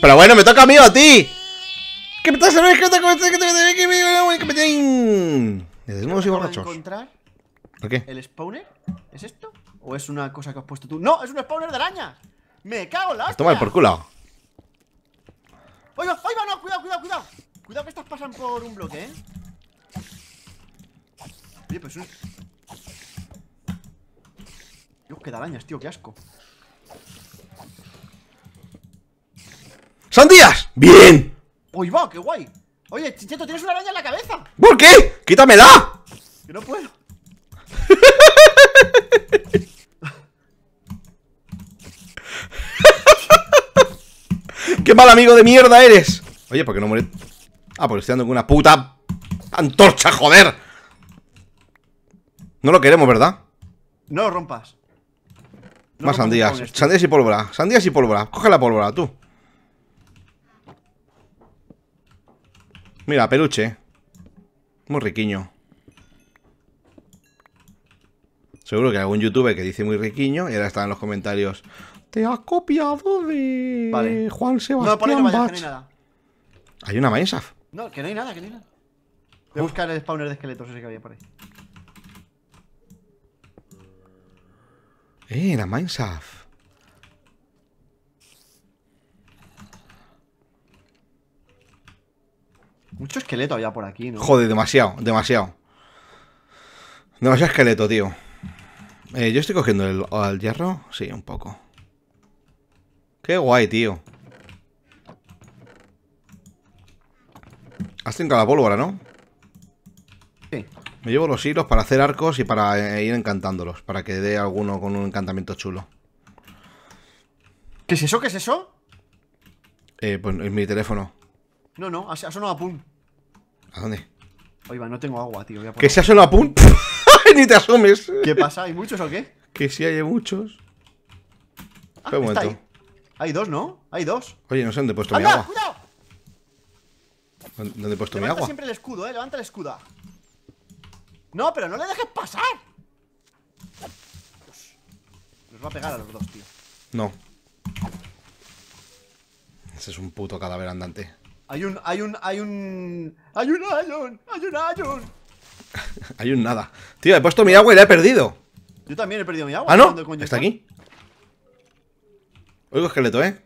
Pero bueno, me toca a mí o a ti. Que me te a mí, que me toca a mí, que me toca a mí. Desnudos y borrachos. encontrar qué? el spawner? ¿Es esto? ¿O es una cosa que has puesto tú? ¡No! ¡Es un spawner de arañas! ¡Me cago en la hostia! Toma el por culo. ¡Oiga, oiga! ¡No! ¡Cuidado, cuidado, cuidado! Cuidado que estas pasan por un bloque, ¿eh? Oye, pues un... Dios, qué de arañas, tío, qué asco ¡Sandías! ¡Bien! ¡Uy, va! ¡Qué guay! Oye, Chicheto, tienes una araña en la cabeza. ¿Por qué? ¡Quítamela! Que no puedo. ¡Qué mal amigo de mierda eres! Oye, ¿por qué no muere? Ah, porque estoy dando con una puta antorcha, joder. No lo queremos, ¿verdad? No lo rompas. Más sandías. Sandías y pólvora. Sandías y pólvora. Coge la pólvora, tú. Mira, peluche. Muy riquiño. Seguro que hay algún youtuber que dice muy riquiño y ahora está en los comentarios. Te has copiado de vale. Juan Sebastián no, no, Bach. hay, nada. hay una mineshaft No, que no hay nada, que no hay nada. Voy a buscar el spawner de esqueletos ese que había por ahí. Eh, la mineshaft Mucho esqueleto había por aquí, ¿no? Joder, demasiado, demasiado. Demasiado esqueleto, tío. Eh, yo estoy cogiendo el, hierro. Sí, un poco. Qué guay, tío. Has trincado la pólvora, ¿no? Sí. Me llevo los hilos para hacer arcos y para eh, ir encantándolos, para que dé alguno con un encantamiento chulo. ¿Qué es eso? ¿Qué es eso? Eh, pues es mi teléfono. No, no, ha, sonado a pun. ¿A dónde? Oiga, no tengo agua, tío. Voy ¿Que se ha sonado a pun? Ni te asomes. ¿Qué pasa? ¿Hay muchos o qué? Que sí hay muchos. Ah, un momento. Ahí. Hay dos, ¿no? Hay dos. Oye, no sé dónde he puesto mi agua. ¡Cuidado! ¿Dónde he puesto mi agua? siempre el escudo, eh. Levanta el escudo. No, pero no le dejes pasar. Nos va a pegar a los dos, tío. No. Ese es un puto cadáver andante. Hay un, hay un, hay un... ¡Hay un Ion! ¡Hay un Ion! hay un nada. Tío, he puesto mi agua y la he perdido. Yo también he perdido mi agua. ¿Ah, no? ¿Está, aquí? Oigo esqueleto, ¿eh?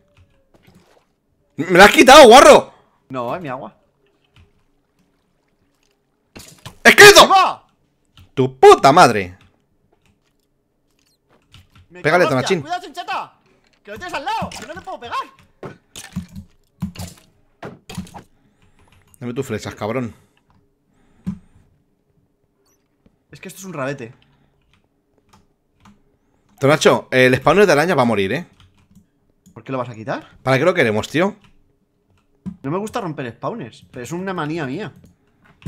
¡Me la has quitado, guarro! No, es mi agua. ¡Esqueleto! ¡Tu puta madre! Pégale, tonachín ¡Cuidado, chincheta! ¡Que lo tienes al lado! ¡Que no te puedo pegar! Dame tus flechas, cabrón. Es que esto es un rabete. Tonacho, el spawner de araña va a morir, ¿eh? ¿Por qué lo vas a quitar? ¿Para qué lo queremos, tío? No me gusta romper spawners, pero es una manía mía.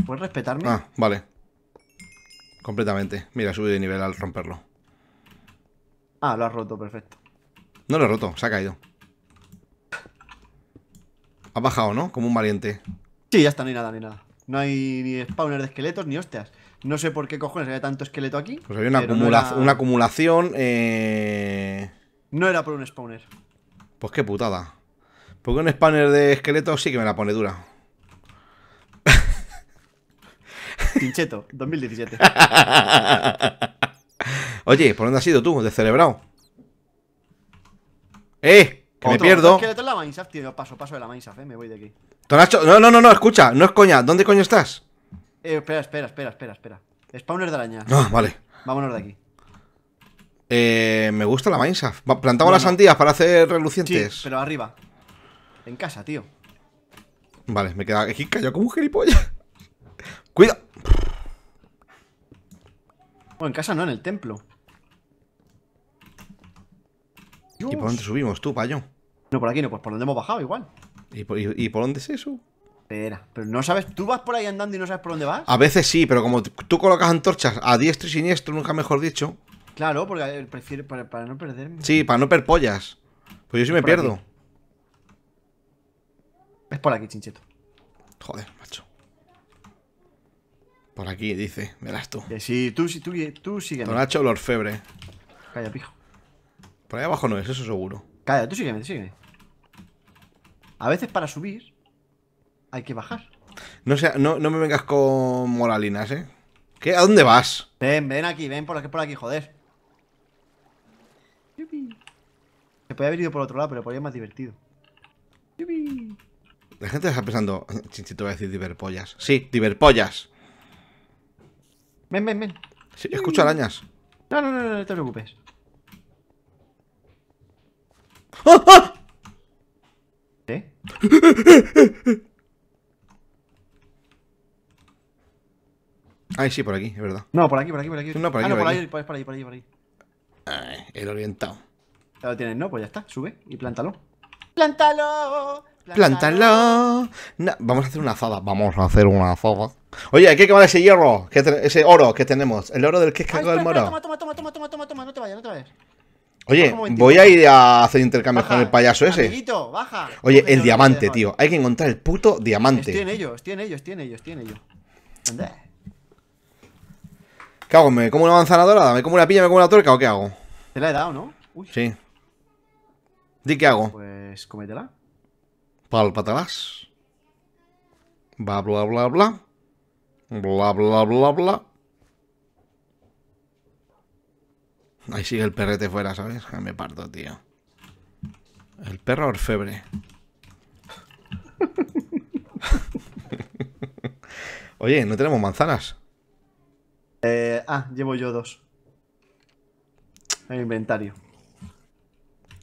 ¿Puedes respetarme? Ah, vale. Completamente. Mira, subido de nivel al romperlo. Ah, lo has roto, perfecto. No lo he roto, se ha caído. Ha bajado, ¿no? Como un valiente. Sí, ya está, no hay nada, ni nada. No hay ni spawner de esqueletos ni hostias. No sé por qué cojones había tanto esqueleto aquí. Pues había una, una acumulación. Eh, no era por un spawner. Pues qué putada. Porque un spawner de esqueletos sí que me la pone dura. Pincheto, 2017. Oye, ¿por dónde has ido tú? celebrado? ¡Eh! ¡Que me pierdo! Esqueleto en la Minecraft, Paso, paso de la Minecraft, eh. Me voy de aquí. Tonacho, no, no, no, no, escucha, no es coña. ¿Dónde coño estás? Eh, espera, espera, espera, espera, espera. Spawner de araña. No, ah, vale. Vámonos de aquí. Eh, me gusta la Mineshaft. Plantamos las antillas para hacer relucientes. Sí, pero arriba. En casa, tío. Vale, me queda aquí cayó como un gilipollas. Cuida. O en casa no, en el templo. ¿Y por dónde subimos tú, payo? No, por aquí no, pues por donde hemos bajado igual. ¿Y por, dónde es eso? Espera, pero no sabes, tú vas por ahí andando y no sabes por dónde vas. A veces sí, pero como tú colocas antorchas a diestro y siniestro, nunca mejor dicho. Claro, porque prefiero para, no perderme. Sí, para no perpollas. Pues yo sí me pierdo. Es por aquí, chincheto. Joder, macho. Por aquí, dice. Verás tú. Sí, si tú, si tú, tú sígueme. el orfebre. Calla, pijo. Por ahí abajo no es, eso seguro. Calla, tú sígueme, sígueme. A veces para subir hay que bajar. No, sea, no, no me vengas con moralinas, ¿eh? ¿Qué? ¿A dónde vas? Ven, ven aquí, ven por aquí, por aquí, joder. Yupi. Se podía haber ido por otro lado, pero podría ahí más divertido. La gente está pensando, Chinchito voy a decir diverpollas. Sí, diverpollas. Ven, ven, ven. Sí, escucho arañas. No, no, no, no, no te preocupes. ¡Oh, Ay, sí, por aquí, es verdad. No, por aquí, por aquí, por aquí. No, por ah, aquí, por, ahí, por, ahí, por ahí, por ahí, el orientado. Ya lo tienes, ¿no? Pues ya está, sube y plántalo. ¡Plántalo! ¡Plántalo! vamos a hacer una azada, vamos a hacer una azada. Oye, hay que quemar ese hierro, ese oro que tenemos, el oro del que es cago del moro. toma, toma, toma, toma, toma, toma, no te vayas, no te vayas. Oye, voy a ir a hacer intercambios con el payaso ese. Oye, el diamante, tío. Hay que encontrar el puto diamante. Tienen ellos, tienen ellos, tienen ellos, tienen ellos. ¿Qué hago? ¿Me como una manzana dorada? ¿Me como una piña? ¿Me como una tuerca o qué hago? Te la he dado, ¿no? Sí. ¿Di qué hago? Pues cómetela. Palpatalas. Bla bla bla bla. Bla bla bla bla. Ahí sigue el perrete fuera, ¿sabes? Me parto, tío. El perro orfebre. Oye, no tenemos manzanas. Eh, ah, llevo yo dos. En inventario.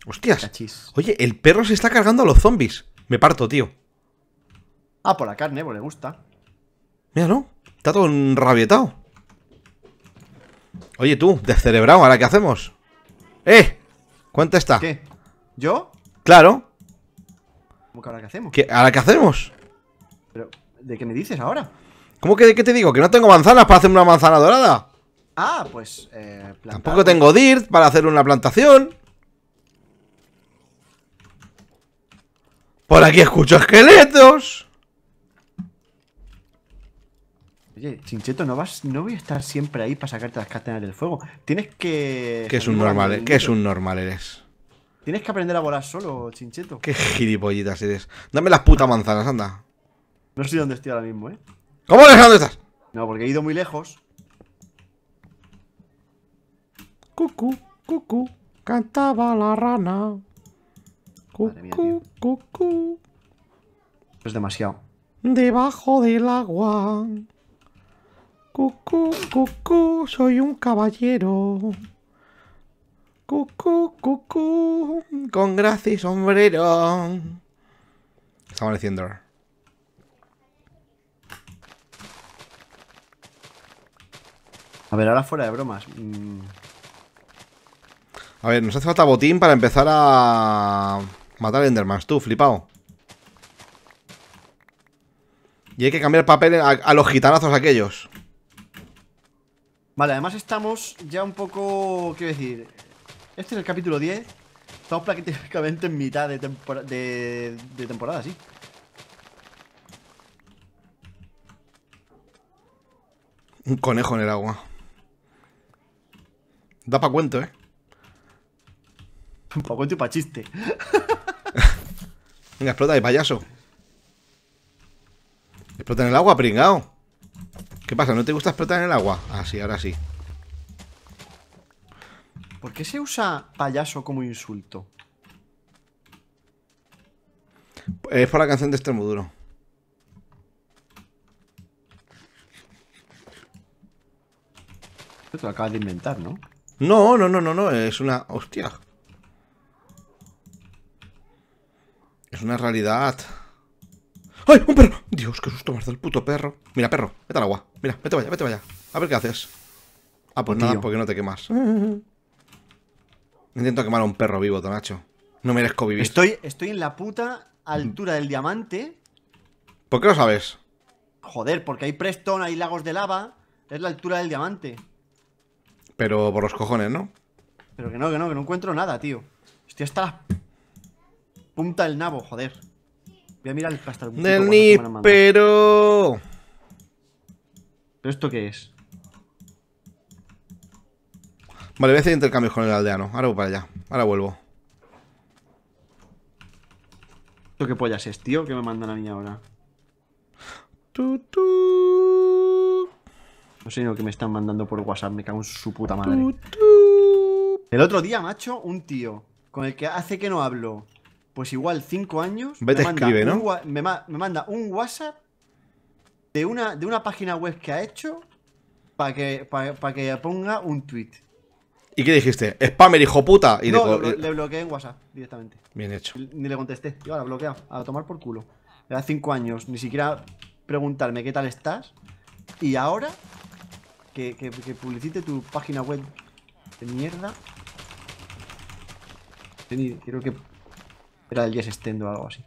Hostias. Oye, el perro se está cargando a los zombies. Me parto, tío. Ah, por la carne, pues le gusta. Mira, ¿no? Está todo enrabietado. Oye, tú, descerebrado, ¿ahora qué hacemos? ¡Eh! ¿Cuánto está? ¿Qué? ¿Yo? Claro. ¿Cómo que ahora qué hacemos? ¿Qué, ¿Ahora qué hacemos? Pero, ¿de qué me dices ahora? ¿Cómo que qué te digo? ¿Que no tengo manzanas para hacer una manzana dorada? Ah, pues. Eh, Tampoco tengo dirt para hacer una plantación. Por aquí escucho esqueletos. Oye, Chincheto, no vas, no voy a estar siempre ahí para sacarte las castañas del fuego. Tienes que. Que es un normal, que es un normal eres. Tienes que aprender a volar solo, Chincheto. Qué gilipollitas eres. Dame las putas manzanas, anda. No sé dónde estoy ahora mismo, ¿eh? ¿Cómo no dónde estás? No, porque he ido muy lejos. Cucu, cucu, cantaba la rana. Cucu, cucu. Es demasiado. Debajo del agua. Cucú, cucú, soy un caballero. Cucú, cucú, con gracia y sombrero. Está amaneciendo. A ver, ahora fuera de bromas. Mm. A ver, nos hace falta botín para empezar a matar Endermans. Tú, flipado. Y hay que cambiar papel a, a los gitanazos aquellos. Vale, además estamos ya un poco... qué decir... Este es el capítulo 10. Estamos prácticamente en mitad de, de temporada, sí. Un conejo en el agua. Da pa' cuento, ¿eh? Pa' cuento y pa' chiste. Venga, explota de payaso. Explota en el agua, pringao. ¿Qué pasa? ¿No te gusta explotar en el agua? Ah, sí, ahora sí. ¿Por qué se usa payaso como insulto? Es por la canción de Extremoduro. Te lo acabas de inventar, ¿no? No, no, no, no, no. Es una. Hostia. Es una realidad. ¡Ay, un perro! Dios, qué susto más del puto perro. Mira, perro, vete al agua. Mira, vete vaya, vete vaya. A ver qué haces. Ah, pues nada, porque no te quemas. Intento quemar a un perro vivo, Tonacho. No merezco vivir. Estoy, estoy en la puta altura del diamante. ¿Por qué lo sabes? Joder, porque hay Preston, hay lagos de lava. Es la altura del diamante. Pero por los cojones, ¿no? Pero que no, que no, que no encuentro nada, tío. Hostia, hasta la punta del nabo, joder. Voy a mirar hasta el Del pero... ¿Pero esto qué es? Vale, voy a hacer intercambio con el aldeano. Ahora voy para allá. Ahora vuelvo. ¿Esto qué pollas es, tío? ¿Qué me mandan a mí ahora. Tu, tu. No sé lo que me están mandando por WhatsApp. Me cago en su puta madre. el otro día, macho, un tío con el que hace que no hablo pues igual cinco años. me manda, escribe, un, me, manda un WhatsApp de una, de una página web que ha hecho para que, ponga un tweet. ¿Y qué dijiste? Spammer, hijo puta. Y eh, le, bloqueé en WhatsApp directamente. Bien hecho. Ni le contesté. Yo ahora bloqueado. A tomar por culo. Le da cinco años. Ni siquiera preguntarme qué tal estás. Y ahora que, que publicite tu página web de mierda. Quiero que era el Yes Extend o algo así.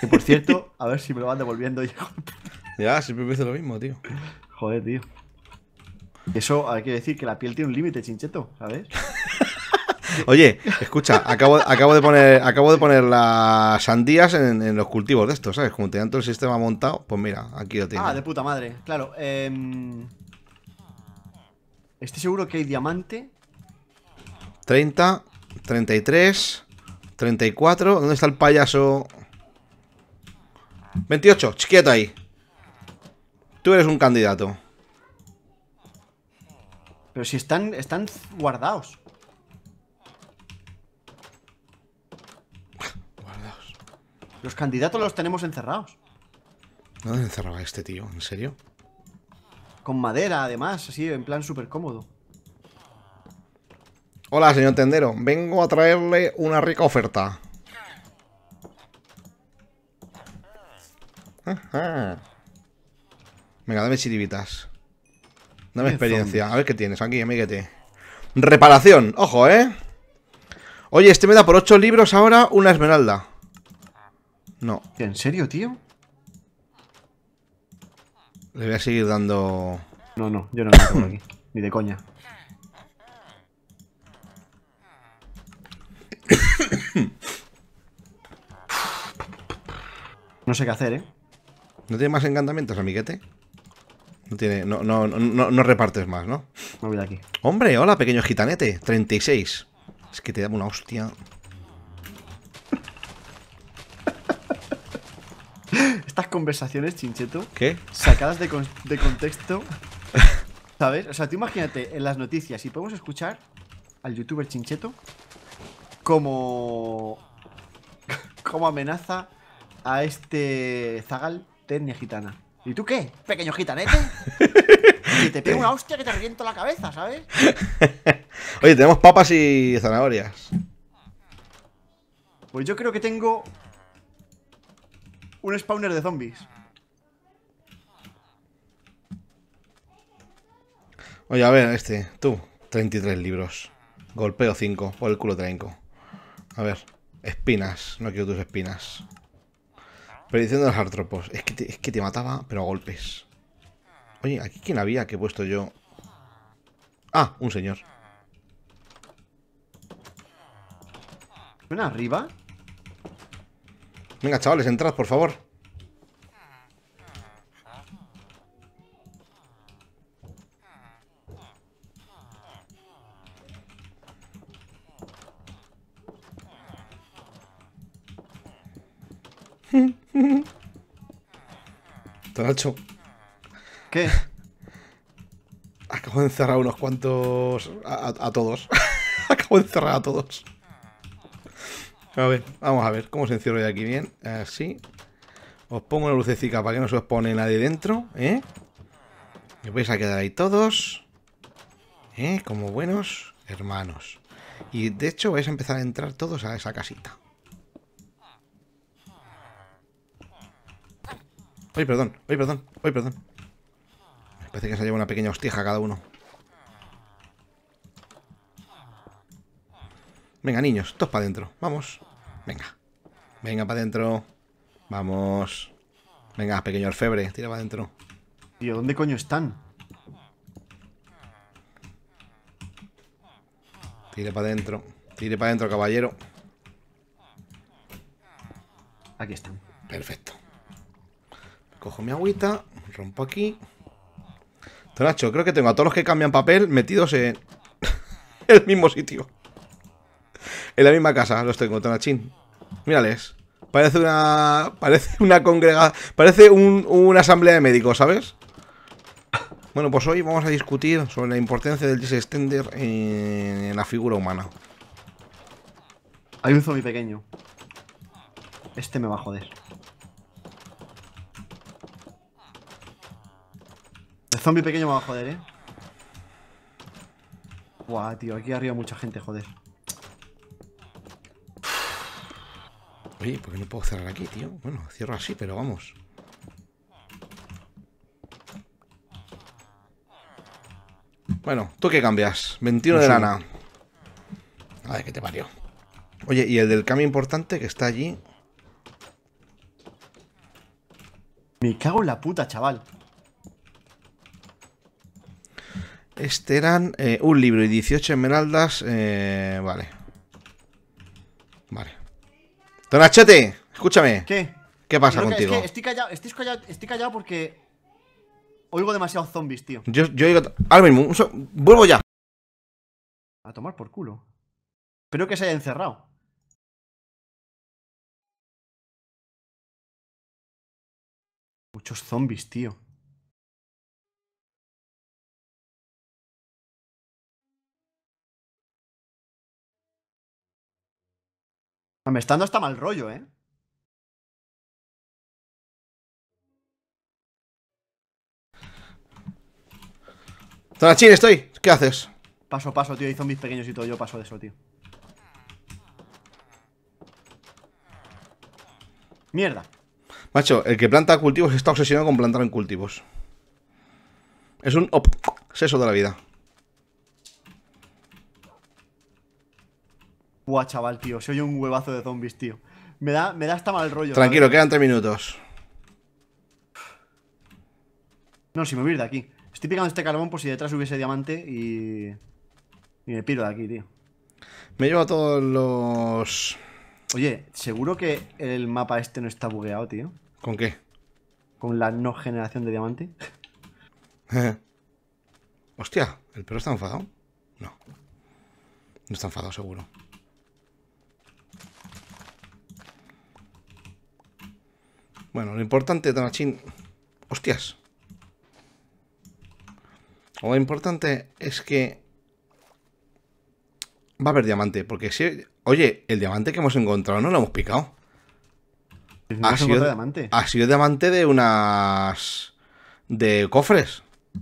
Que por cierto, a ver si me lo van devolviendo ya. ya, siempre me dice lo mismo, tío. Joder, tío. Eso hay que decir que la piel tiene un límite, chincheto, ¿sabes? Oye, escucha, acabo, de poner, acabo de poner las sandías en, los cultivos de estos, ¿sabes? Como te dan todo el sistema montado, pues mira, aquí lo tienes Ah, de puta madre, claro. Em, estoy seguro que hay diamante. 30, 33, 34. ¿Dónde está el payaso? 28. Quieto ahí. Tú eres un candidato. Pero si están, están guardados. guardados. Los candidatos los tenemos encerrados. ¿Dónde encerraba este tío? ¿En serio? Con madera, además, así, en plan súper cómodo. Hola, señor tendero. Vengo a traerle una rica oferta. Venga, dame chiribitas. Dame experiencia. A ver qué tienes aquí, amiguete. Reparación. Ojo, ¿eh? Oye, este me da por 8 libros ahora una esmeralda. No. ¿En serio, tío? Le voy a seguir dando... No, no, yo no tengo aquí. Ni de coña. no sé qué hacer, ¿eh? ¿No tiene más encantamientos, amiguete? No, tiene, no, no, no, repartes más, ¿no? Me voy de aquí. Hombre, hola, pequeño gitanete. 36. Es que te da una hostia. Estas conversaciones, chincheto. ¿Qué? Sacadas de, de contexto. ¿Sabes? O sea, tú imagínate en las noticias y podemos escuchar al youtuber chincheto como, como amenaza a este Zagal Tenia Gitana. ¿Y tú qué, pequeño gitanete? te pego una hostia que te reviento la cabeza, ¿sabes? Oye, tenemos papas y zanahorias. Pues yo creo que tengo un spawner de zombies. Oye, a ver, este, tú, 33 libros. Golpeo 5, por el culo traenco a ver. Espinas. No quiero tus espinas. Predicción de los artropos. Es que te, es que te mataba, pero a golpes. Oye, ¿aquí quién había que he puesto yo? Ah, un señor. ¿Ven arriba? Venga, chavales, entrad, por favor. ¿Qué? Acabo de encerrar unos cuantos. A, todos. Acabo de encerrar a todos. A ver, vamos a ver cómo se encierra de aquí bien. Así. Os pongo una lucecita para que no se os pone nadie dentro, ¿eh? Y vais a quedar ahí todos. ¿Eh? Como buenos hermanos. Y de hecho vais a empezar a entrar todos a esa casita. Oye, perdón, oye, perdón, oye, perdón. parece que se lleva una pequeña hostija cada uno. Venga, niños, todos para adentro. Vamos. Venga. Venga para adentro. Vamos. Venga, pequeño alfebre, tira para adentro. Tío, ¿dónde coño están? Tire para adentro. Tire para adentro, caballero. Aquí están. Perfecto. Cojo mi agüita, rompo aquí. Tonacho, creo que tengo a todos los que cambian papel metidos en el mismo sitio. En la misma casa los tengo, Tonachín. Mírales. Parece una. Parece una congrega. Parece una asamblea de médicos, ¿sabes? Bueno, pues hoy vamos a discutir sobre la importancia del disextender en la figura humana. Hay un zombie pequeño. Este me va a joder. zombie pequeño me va a joder, ¿eh? Buah, tío, aquí arriba mucha gente, joder. Oye, ¿por qué no puedo cerrar aquí, tío? Bueno, cierro así, pero vamos. Bueno, ¿tú qué cambias? 21 de lana. A ver, ¿qué te parió? Oye, y el del cambio importante que está allí. Me cago en la puta, chaval. Este eran eh, un libro y 18 esmeraldas. Eh, vale. Vale. ¡Tonachete! escúchame. ¿Qué? ¿Qué pasa contigo? estoy callado, estoy callado, estoy callado porque oigo demasiados zombies, tío. Yo, yo oigo... Ahora mismo, vuelvo ya. A tomar por culo. Espero que se haya encerrado. Muchos zombies, tío. Me está dando hasta mal rollo, ¿eh? Tonachín, estoy. ¿Qué haces? Paso, paso, tío. Hay zombies pequeños y todo. Yo paso de eso, tío. Mierda. Macho, el que planta cultivos está obsesionado con plantar en cultivos. Es un obseso de la vida. Buah, chaval, tío, soy un huevazo de zombies, tío. Me da, me da hasta mal rollo. Tranquilo, quedan tres minutos. No, si me voy de aquí. Estoy picando este carbón por si detrás hubiese diamante y... Y me piro de aquí, tío. Me llevo a todos los... Oye, seguro que el mapa este no está bugueado, tío. ¿Con qué? Con la no generación de diamante. Hostia, ¿el perro está enfadado? No. No está enfadado, seguro. Bueno, lo importante, Tamachín... Hostias. Lo importante es que... Va a haber diamante, porque si... Oye, el diamante que hemos encontrado no lo hemos picado. ¿Has ha, sido, diamante. ha sido diamante de unas... De cofres. ¿Me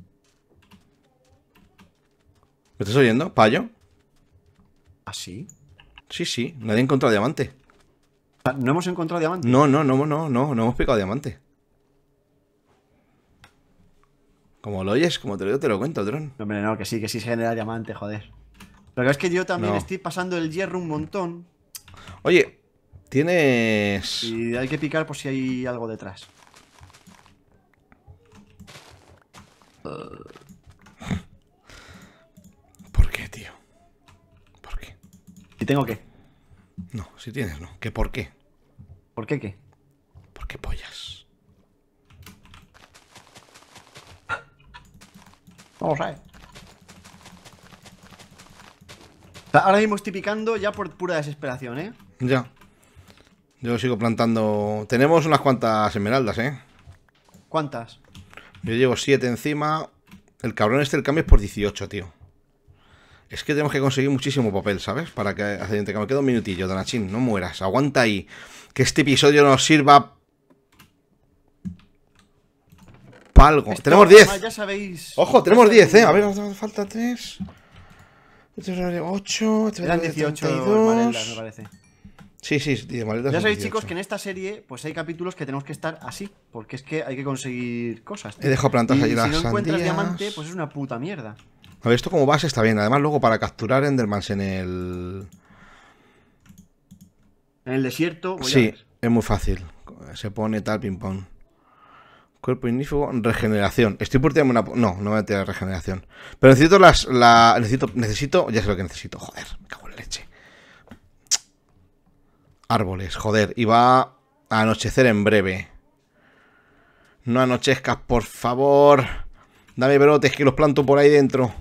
estás oyendo, payo? ¿Ah, sí? Sí, sí, nadie ha encontrado diamante. ¿No hemos encontrado diamante? No, no, no, no, no, no hemos picado diamante. Como lo oyes, como te lo digo, te lo cuento, dron. hombre, no, que sí, que sí se genera diamante, joder. Pero es que yo también estoy pasando el hierro un montón. Oye, tienes. Y hay que picar por si hay algo detrás. ¿Por qué, tío? ¿Por qué? ¿Y tengo que no, si tienes, no. ¿Qué por qué? ¿Por qué qué? ¿Por pollas? Vamos a ver. Ahora mismo estoy picando ya por pura desesperación, ¿eh? Ya. Yo sigo plantando. Tenemos unas cuantas esmeraldas, ¿eh? ¿Cuántas? Yo llevo siete encima. El cabrón este el cambio es por 18, tío. Es que tenemos que conseguir muchísimo papel, ¿sabes? Para que hace que me queda un minutillo, Danachín, no mueras, aguanta ahí. Que este episodio nos sirva para algo. tenemos 10. Ya sabéis. Ojo, tenemos 10, ¿eh? A ver, nos falta 3. 8, Eran 18 maletas, me parece. Sí, sí, de maletas. Ya sabéis, chicos, que en esta serie, pues hay capítulos que tenemos que estar así, porque es que hay que conseguir cosas. Tío. He dejado plantas y allí las las Si no encuentras diamante, pues es una puta mierda. A ver, esto como base está bien. Además, luego para capturar Endermans en el. En el desierto. Sí, es muy fácil. Se pone tal ping-pong. Cuerpo ignífugo, regeneración. Estoy por tirarme una. No, no voy a tirar regeneración. Pero necesito las. Necesito, necesito. Ya sé lo que necesito. Joder, me cago en la leche. Árboles, joder. Y va a anochecer en breve. No anochezcas, por favor. Dame brotes que los planto por ahí dentro.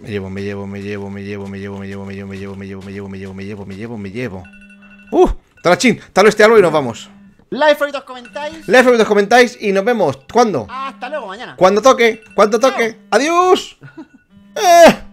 Me llevo, me llevo, me llevo, me llevo, me llevo, me llevo, me llevo, me llevo, me llevo, me llevo, me llevo, me llevo, me llevo, me llevo. ¡Uh! Talachín, tal este algo y nos vamos. Like, favoritos, comentáis. Like, favoritos, comentáis y nos vemos. ¿Cuándo? Hasta luego, mañana. Cuando toque, cuando toque. ¡Adiós! ¡Eh!